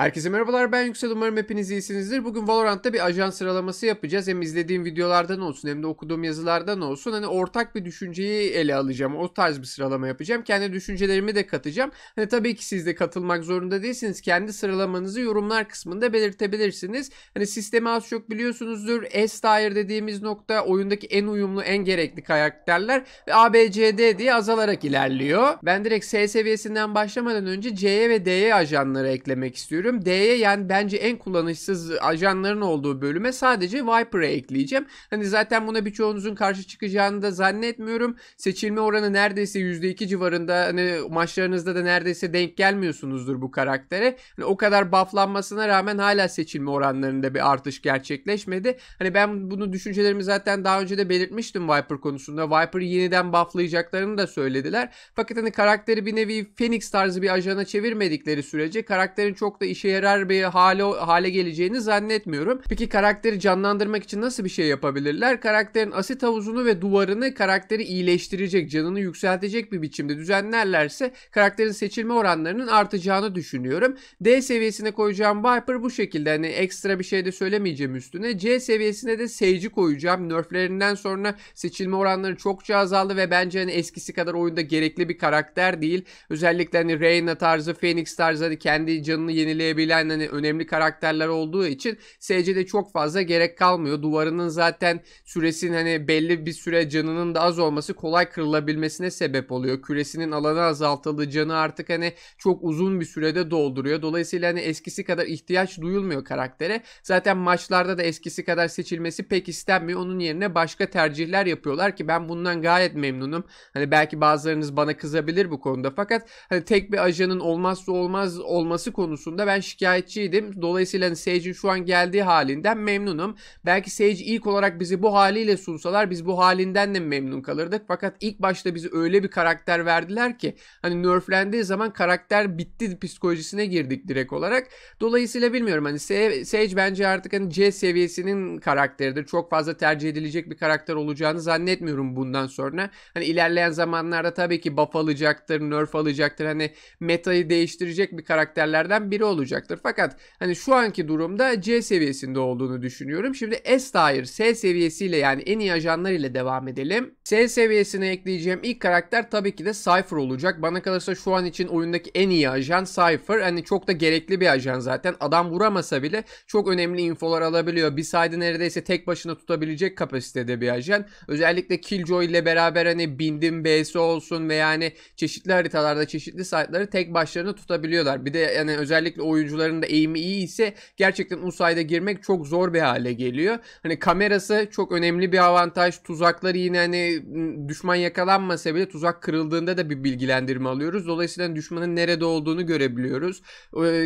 Herkese merhabalar ben Yüksel umarım hepiniz iyisinizdir. Bugün Valorant'ta bir ajan sıralaması yapacağız. Hem izlediğim videolardan olsun hem de okuduğum yazılardan olsun. Hani ortak bir düşünceyi ele alacağım. O tarz bir sıralama yapacağım. Kendi düşüncelerimi de katacağım. Hani tabii ki siz de katılmak zorunda değilsiniz. Kendi sıralamanızı yorumlar kısmında belirtebilirsiniz. Hani sistemi az çok biliyorsunuzdur. S-tier dediğimiz nokta oyundaki en uyumlu en gerekli karakterler. Ve ABCD diye azalarak ilerliyor. Ben direkt S seviyesinden başlamadan önce C'ye ve D'ye ajanları eklemek istiyorum bölüm. D'ye yani bence en kullanışsız ajanların olduğu bölüme sadece Viper'ı ekleyeceğim. Hani zaten buna birçoğunuzun karşı çıkacağını da zannetmiyorum. Seçilme oranı neredeyse %2 civarında. Hani maçlarınızda da neredeyse denk gelmiyorsunuzdur bu karaktere. Hani o kadar bufflanmasına rağmen hala seçilme oranlarında bir artış gerçekleşmedi. Hani ben bunu düşüncelerimi zaten daha önce de belirtmiştim Viper konusunda. Viper'ı yeniden bufflayacaklarını da söylediler. Fakat hani karakteri bir nevi Phoenix tarzı bir ajana çevirmedikleri sürece karakterin çok da iş işe yarar bir hale hale geleceğini zannetmiyorum. Peki karakteri canlandırmak için nasıl bir şey yapabilirler? Karakterin asit havuzunu ve duvarını karakteri iyileştirecek, canını yükseltecek bir biçimde düzenlerlerse karakterin seçilme oranlarının artacağını düşünüyorum. D seviyesine koyacağım Viper bu şekilde hani ekstra bir şey de söylemeyeceğim üstüne. C seviyesine de Sage'i koyacağım. Nerflerinden sonra seçilme oranları çokça azaldı ve bence hani eskisi kadar oyunda gerekli bir karakter değil. Özellikle hani Reyna tarzı, Phoenix tarzı hani kendi canını yenile etkileyebilen hani önemli karakterler olduğu için SC'de çok fazla gerek kalmıyor. Duvarının zaten süresinin hani belli bir süre canının da az olması kolay kırılabilmesine sebep oluyor. Küresinin alanı azaltıldı. Canı artık hani çok uzun bir sürede dolduruyor. Dolayısıyla hani eskisi kadar ihtiyaç duyulmuyor karaktere. Zaten maçlarda da eskisi kadar seçilmesi pek istenmiyor. Onun yerine başka tercihler yapıyorlar ki ben bundan gayet memnunum. Hani belki bazılarınız bana kızabilir bu konuda fakat hani tek bir ajanın olmazsa olmaz olması konusunda ben şikayetçiydim. Dolayısıyla hani Sage'in şu an geldiği halinden memnunum. Belki Sage ilk olarak bizi bu haliyle sunsalar biz bu halinden de memnun kalırdık. Fakat ilk başta bizi öyle bir karakter verdiler ki hani nerflendiği zaman karakter bitti psikolojisine girdik direkt olarak. Dolayısıyla bilmiyorum hani Sage bence artık hani C seviyesinin karakteridir. Çok fazla tercih edilecek bir karakter olacağını zannetmiyorum bundan sonra. Hani ilerleyen zamanlarda tabii ki buff alacaktır, nerf alacaktır. Hani metayı değiştirecek bir karakterlerden biri olur olacaktır. Fakat hani şu anki durumda C seviyesinde olduğunu düşünüyorum. Şimdi S dair S seviyesiyle yani en iyi ajanlar ile devam edelim. S seviyesine ekleyeceğim ilk karakter tabii ki de Cypher olacak. Bana kalırsa şu an için oyundaki en iyi ajan Cypher. Hani çok da gerekli bir ajan zaten. Adam vuramasa bile çok önemli infolar alabiliyor. Bir sayede neredeyse tek başına tutabilecek kapasitede bir ajan. Özellikle Killjoy ile beraber hani bindim B'si olsun ve yani çeşitli haritalarda çeşitli site'ları tek başlarına tutabiliyorlar. Bir de yani özellikle o oyuncuların da eğimi iyi ise gerçekten Usay'da girmek çok zor bir hale geliyor. Hani kamerası çok önemli bir avantaj. Tuzakları yine hani ıı, düşman yakalanmasa bile tuzak kırıldığında da bir bilgilendirme alıyoruz. Dolayısıyla hani düşmanın nerede olduğunu görebiliyoruz.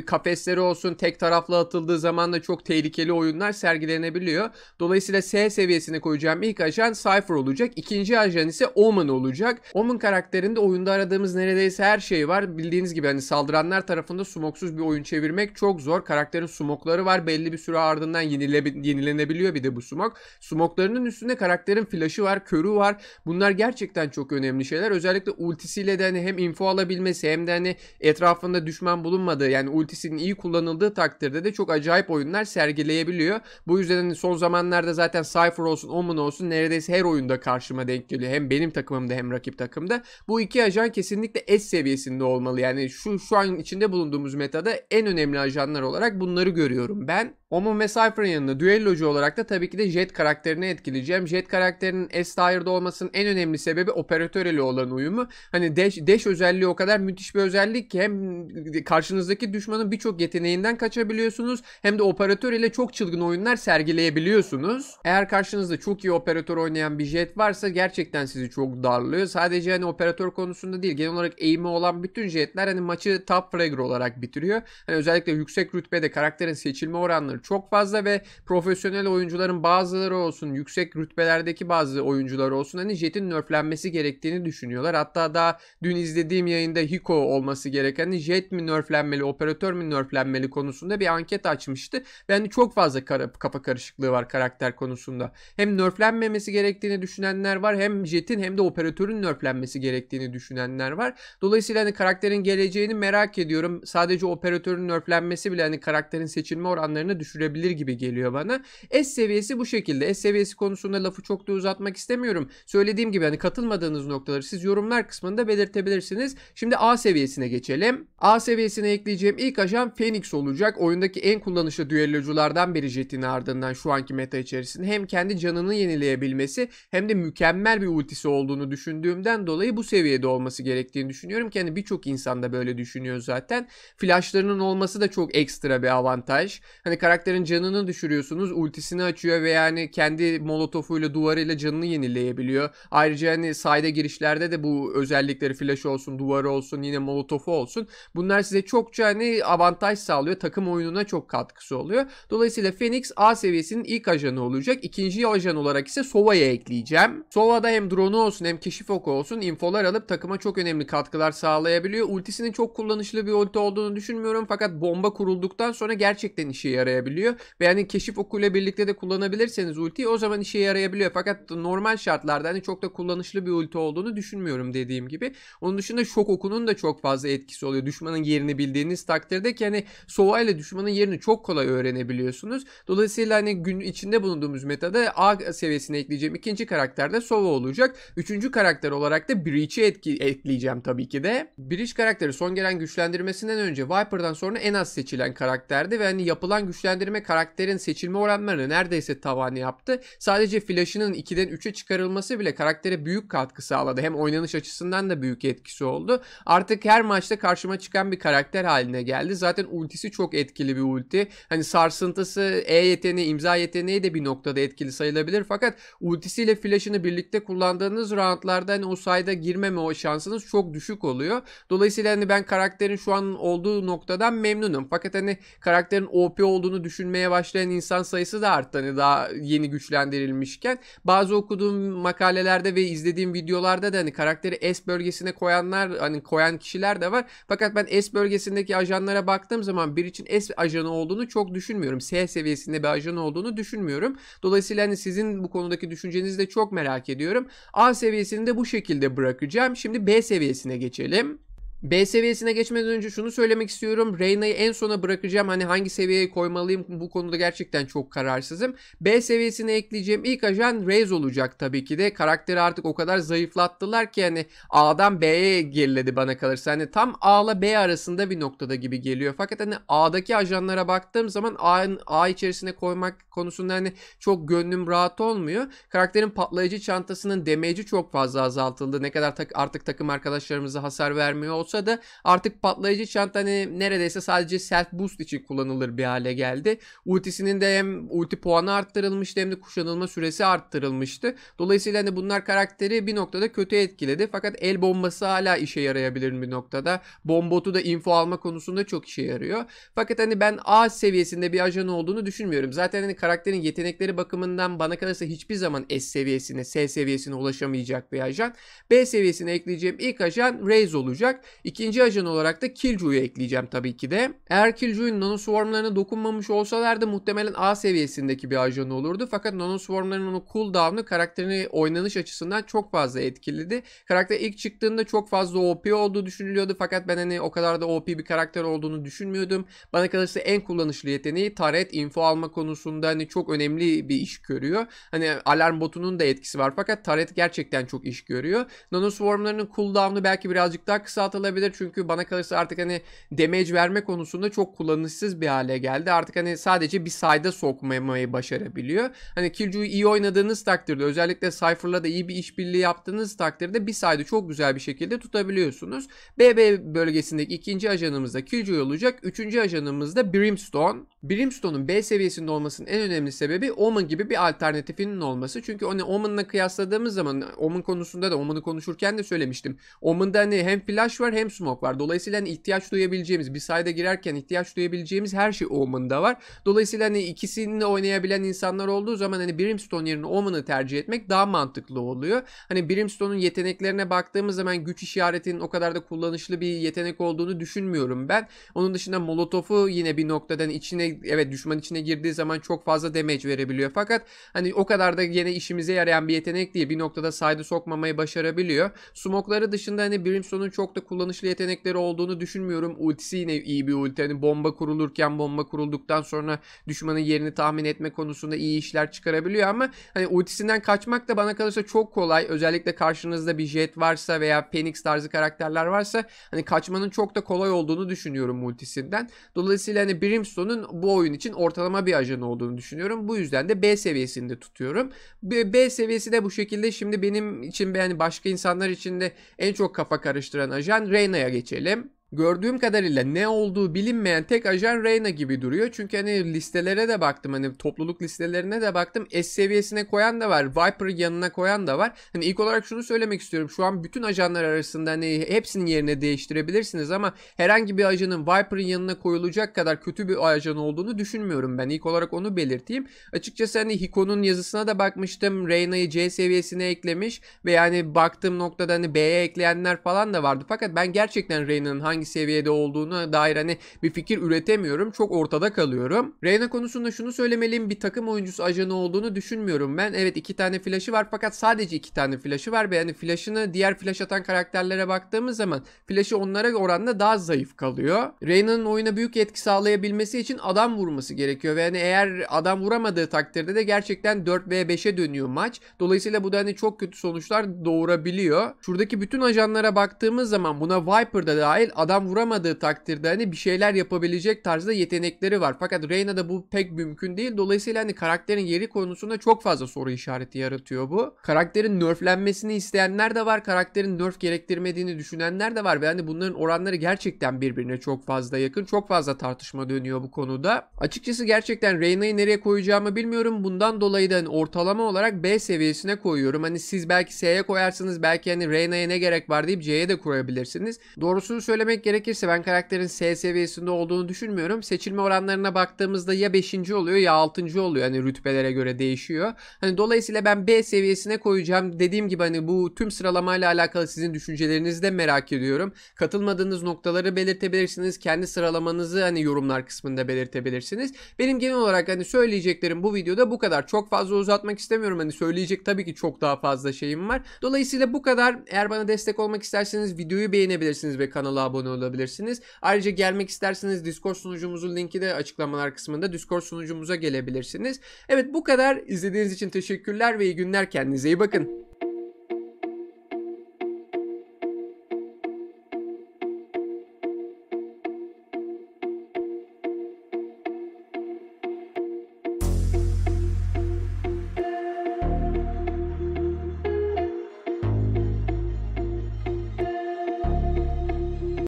Kafesleri olsun tek taraflı atıldığı zaman da çok tehlikeli oyunlar sergilenebiliyor. Dolayısıyla S seviyesine koyacağım ilk ajan Cypher olacak. İkinci ajan ise Omen olacak. Omen karakterinde oyunda aradığımız neredeyse her şey var. Bildiğiniz gibi hani saldıranlar tarafında smoksuz bir oyun çevirmek çok zor. Karakterin smokları var. Belli bir süre ardından yenile, yenilenebiliyor bir de bu smok. Smoklarının üstünde karakterin flash'ı var, körü var. Bunlar gerçekten çok önemli şeyler. Özellikle ultisiyle de hani hem info alabilmesi hem de hani etrafında düşman bulunmadığı yani ultisinin iyi kullanıldığı takdirde de çok acayip oyunlar sergileyebiliyor. Bu yüzden hani son zamanlarda zaten Cypher olsun, Omen olsun neredeyse her oyunda karşıma denk geliyor. Hem benim takımımda hem rakip takımda. Bu iki ajan kesinlikle S seviyesinde olmalı. Yani şu şu an içinde bulunduğumuz metada en en önemli ajanlar olarak bunları görüyorum ben. Homo Mesafir'ın yanında düellocu olarak da tabii ki de Jet karakterini etkileyeceğim. Jet karakterinin S-Tire'da olmasının en önemli sebebi operatör ile olan uyumu. Hani Dash, Dash özelliği o kadar müthiş bir özellik ki hem karşınızdaki düşmanın birçok yeteneğinden kaçabiliyorsunuz hem de operatör ile çok çılgın oyunlar sergileyebiliyorsunuz. Eğer karşınızda çok iyi operatör oynayan bir Jet varsa gerçekten sizi çok darlıyor. Sadece hani operatör konusunda değil genel olarak eğimi olan bütün Jetler hani maçı top fragger olarak bitiriyor. Hani özellikle yüksek rütbede karakterin seçilme oranları çok fazla ve profesyonel oyuncuların bazıları olsun yüksek rütbelerdeki bazı oyuncular olsun hani Jet'in nörflenmesi gerektiğini düşünüyorlar. Hatta daha dün izlediğim yayında Hiko olması gereken hani Jet mi nörflenmeli operatör mü nörflenmeli konusunda bir anket açmıştı. Ben yani çok fazla kara, kafa karışıklığı var karakter konusunda. Hem nörflenmemesi gerektiğini düşünenler var hem Jet'in hem de operatörün nörflenmesi gerektiğini düşünenler var. Dolayısıyla hani karakterin geleceğini merak ediyorum. Sadece operatörün nörflenmesi bile hani karakterin seçilme oranlarını düşürüyor düşürebilir gibi geliyor bana. S seviyesi bu şekilde. S seviyesi konusunda lafı çok da uzatmak istemiyorum. Söylediğim gibi hani katılmadığınız noktaları siz yorumlar kısmında belirtebilirsiniz. Şimdi A seviyesine geçelim. A seviyesine ekleyeceğim ilk ajan Phoenix olacak. Oyundaki en kullanışlı düelloculardan biri Jet'in ardından şu anki meta içerisinde. Hem kendi canını yenileyebilmesi hem de mükemmel bir ultisi olduğunu düşündüğümden dolayı bu seviyede olması gerektiğini düşünüyorum ki hani birçok insan da böyle düşünüyor zaten. Flashlarının olması da çok ekstra bir avantaj. Hani karakter karakterin canını düşürüyorsunuz. Ultisini açıyor ve yani kendi molotofuyla duvarıyla canını yenileyebiliyor. Ayrıca hani sayda girişlerde de bu özellikleri flash olsun, duvarı olsun, yine molotofu olsun. Bunlar size çokça hani avantaj sağlıyor. Takım oyununa çok katkısı oluyor. Dolayısıyla Phoenix A seviyesinin ilk ajanı olacak. ikinci ajan olarak ise Sova'ya ekleyeceğim. Sova'da hem drone'u olsun hem keşif oku olsun infolar alıp takıma çok önemli katkılar sağlayabiliyor. Ultisinin çok kullanışlı bir ulti olduğunu düşünmüyorum fakat bomba kurulduktan sonra gerçekten işe yarayabiliyor çıkarabiliyor. Ve hani keşif okuyla birlikte de kullanabilirseniz ultiyi o zaman işe yarayabiliyor. Fakat normal şartlarda hani çok da kullanışlı bir ulti olduğunu düşünmüyorum dediğim gibi. Onun dışında şok okunun da çok fazla etkisi oluyor. Düşmanın yerini bildiğiniz takdirde ki hani sovayla düşmanın yerini çok kolay öğrenebiliyorsunuz. Dolayısıyla hani gün içinde bulunduğumuz metada A seviyesine ekleyeceğim ikinci karakter de Sova olacak. Üçüncü karakter olarak da Breach'i etki ekleyeceğim tabii ki de. Breach karakteri son gelen güçlendirmesinden önce Viper'dan sonra en az seçilen karakterdi ve hani yapılan güçlendirme güçlendirme karakterin seçilme oranlarını neredeyse tavanı yaptı. Sadece flash'ının 2'den 3'e çıkarılması bile karaktere büyük katkı sağladı. Hem oynanış açısından da büyük etkisi oldu. Artık her maçta karşıma çıkan bir karakter haline geldi. Zaten ultisi çok etkili bir ulti. Hani sarsıntısı, E yeteneği, imza yeteneği de bir noktada etkili sayılabilir. Fakat ultisiyle flash'ını birlikte kullandığınız roundlarda hani o sayda girmeme o şansınız çok düşük oluyor. Dolayısıyla hani ben karakterin şu an olduğu noktadan memnunum. Fakat hani karakterin OP olduğunu düşünmeye başlayan insan sayısı da arttı. Hani daha yeni güçlendirilmişken. Bazı okuduğum makalelerde ve izlediğim videolarda da hani karakteri S bölgesine koyanlar hani koyan kişiler de var. Fakat ben S bölgesindeki ajanlara baktığım zaman bir için S ajanı olduğunu çok düşünmüyorum. S seviyesinde bir ajan olduğunu düşünmüyorum. Dolayısıyla hani sizin bu konudaki düşüncenizi de çok merak ediyorum. A seviyesini de bu şekilde bırakacağım. Şimdi B seviyesine geçelim. B seviyesine geçmeden önce şunu söylemek istiyorum. Reyna'yı en sona bırakacağım. Hani hangi seviyeye koymalıyım bu konuda gerçekten çok kararsızım. B seviyesine ekleyeceğim ilk ajan Rez olacak tabii ki de. Karakteri artık o kadar zayıflattılar ki hani A'dan B'ye geriledi bana kalırsa. Hani tam A ile B arasında bir noktada gibi geliyor. Fakat hani A'daki ajanlara baktığım zaman A'nın A içerisine koymak konusunda hani çok gönlüm rahat olmuyor. Karakterin patlayıcı çantasının demeci çok fazla azaltıldı. Ne kadar artık takım arkadaşlarımıza hasar vermiyor olsa olsa artık patlayıcı çanta hani neredeyse sadece self boost için kullanılır bir hale geldi. Ultisinin de hem ulti puanı arttırılmıştı hem de kuşanılma süresi arttırılmıştı. Dolayısıyla hani bunlar karakteri bir noktada kötü etkiledi. Fakat el bombası hala işe yarayabilir bir noktada. Bombotu da info alma konusunda çok işe yarıyor. Fakat hani ben A seviyesinde bir ajan olduğunu düşünmüyorum. Zaten hani karakterin yetenekleri bakımından bana kalırsa hiçbir zaman S seviyesine, S seviyesine ulaşamayacak bir ajan. B seviyesine ekleyeceğim ilk ajan Raze olacak. İkinci ajan olarak da Killjoy'u ekleyeceğim tabii ki de. Eğer Killjoy'un nanoswarmlarına dokunmamış olsalardı muhtemelen A seviyesindeki bir ajan olurdu. Fakat nanoswarmların o cooldown'u karakterini oynanış açısından çok fazla etkiledi. Karakter ilk çıktığında çok fazla OP olduğu düşünülüyordu. Fakat ben hani o kadar da OP bir karakter olduğunu düşünmüyordum. Bana kalırsa en kullanışlı yeteneği taret info alma konusunda hani çok önemli bir iş görüyor. Hani alarm botunun da etkisi var fakat taret gerçekten çok iş görüyor. Nanoswarmların cooldown'u belki birazcık daha kısaltılabilir olabilir. Çünkü bana kalırsa artık hani damage verme konusunda çok kullanışsız bir hale geldi. Artık hani sadece bir sayda sokmamayı başarabiliyor. Hani Killjoy'u iyi oynadığınız takdirde özellikle Cypher'la da iyi bir işbirliği yaptığınız takdirde bir sayda çok güzel bir şekilde tutabiliyorsunuz. BB bölgesindeki ikinci ajanımız da Killjoy olacak. Üçüncü ajanımız da Brimstone. Brimstone'un B seviyesinde olmasının en önemli sebebi Omen gibi bir alternatifinin olması. Çünkü hani Omen'la kıyasladığımız zaman Omen konusunda da Omen'ı konuşurken de söylemiştim. Omen'da hani hem flash var hem hem smoke var. Dolayısıyla hani ihtiyaç duyabileceğimiz bir sayda girerken ihtiyaç duyabileceğimiz her şey omanında var. Dolayısıyla hani ikisini oynayabilen insanlar olduğu zaman hani Brimstone yerine omanı tercih etmek daha mantıklı oluyor. Hani Brimstone'un yeteneklerine baktığımız zaman güç işaretinin o kadar da kullanışlı bir yetenek olduğunu düşünmüyorum ben. Onun dışında Molotov'u yine bir noktadan içine evet düşman içine girdiği zaman çok fazla damage verebiliyor. Fakat hani o kadar da yine işimize yarayan bir yetenek diye Bir noktada sayda sokmamayı başarabiliyor. Smoke'ları dışında hani Brimstone'un çok da kullanışlı kullanışlı yetenekleri olduğunu düşünmüyorum. Ultisi yine iyi bir ulti. Hani bomba kurulurken bomba kurulduktan sonra düşmanın yerini tahmin etme konusunda iyi işler çıkarabiliyor ama hani ultisinden kaçmak da bana kalırsa çok kolay. Özellikle karşınızda bir jet varsa veya Phoenix tarzı karakterler varsa hani kaçmanın çok da kolay olduğunu düşünüyorum ultisinden. Dolayısıyla hani Brimstone'un bu oyun için ortalama bir ajan olduğunu düşünüyorum. Bu yüzden de B seviyesinde tutuyorum. B, B seviyesi de bu şekilde şimdi benim için yani başka insanlar için de en çok kafa karıştıran ajan Ray Reyna'ya geçelim. Gördüğüm kadarıyla ne olduğu bilinmeyen tek ajan Reyna gibi duruyor. Çünkü hani listelere de baktım hani topluluk listelerine de baktım. S seviyesine koyan da var. Viper yanına koyan da var. Hani ilk olarak şunu söylemek istiyorum. Şu an bütün ajanlar arasında hani hepsinin yerine değiştirebilirsiniz ama herhangi bir ajanın Viper'ın yanına koyulacak kadar kötü bir ajan olduğunu düşünmüyorum ben. İlk olarak onu belirteyim. Açıkçası hani Hiko'nun yazısına da bakmıştım. Reyna'yı C seviyesine eklemiş ve yani baktığım noktada hani B'ye ekleyenler falan da vardı. Fakat ben gerçekten Reyna'nın hangi hangi seviyede olduğuna dair hani bir fikir üretemiyorum. Çok ortada kalıyorum. Reyna konusunda şunu söylemeliyim. Bir takım oyuncusu ajanı olduğunu düşünmüyorum ben. Evet iki tane flash'ı var fakat sadece iki tane flash'ı var ve yani flash'ını diğer flash atan karakterlere baktığımız zaman flash'ı onlara oranla daha zayıf kalıyor. Reyna'nın oyuna büyük etki sağlayabilmesi için adam vurması gerekiyor ve yani eğer adam vuramadığı takdirde de gerçekten 4 ve 5'e dönüyor maç. Dolayısıyla bu da hani çok kötü sonuçlar doğurabiliyor. Şuradaki bütün ajanlara baktığımız zaman buna Viper Viper'da dahil adam adam vuramadığı takdirde hani bir şeyler yapabilecek tarzda yetenekleri var. Fakat Reyna'da bu pek mümkün değil. Dolayısıyla hani karakterin yeri konusunda çok fazla soru işareti yaratıyor bu. Karakterin nerflenmesini isteyenler de var. Karakterin nerf gerektirmediğini düşünenler de var. Ve hani bunların oranları gerçekten birbirine çok fazla yakın. Çok fazla tartışma dönüyor bu konuda. Açıkçası gerçekten Reyna'yı nereye koyacağımı bilmiyorum. Bundan dolayı da hani ortalama olarak B seviyesine koyuyorum. Hani siz belki S'ye koyarsınız. Belki hani Reyna'ya ne gerek var deyip C'ye de koyabilirsiniz. Doğrusunu söylemek vermek gerekirse ben karakterin S seviyesinde olduğunu düşünmüyorum. Seçilme oranlarına baktığımızda ya 5. oluyor ya 6. oluyor. Hani rütbelere göre değişiyor. Hani dolayısıyla ben B seviyesine koyacağım. Dediğim gibi hani bu tüm sıralamayla alakalı sizin düşüncelerinizi de merak ediyorum. Katılmadığınız noktaları belirtebilirsiniz. Kendi sıralamanızı hani yorumlar kısmında belirtebilirsiniz. Benim genel olarak hani söyleyeceklerim bu videoda bu kadar. Çok fazla uzatmak istemiyorum. Hani söyleyecek tabii ki çok daha fazla şeyim var. Dolayısıyla bu kadar. Eğer bana destek olmak isterseniz videoyu beğenebilirsiniz ve kanala abone abone olabilirsiniz. Ayrıca gelmek isterseniz Discord sunucumuzun linki de açıklamalar kısmında Discord sunucumuza gelebilirsiniz. Evet bu kadar. İzlediğiniz için teşekkürler ve iyi günler. Kendinize iyi bakın.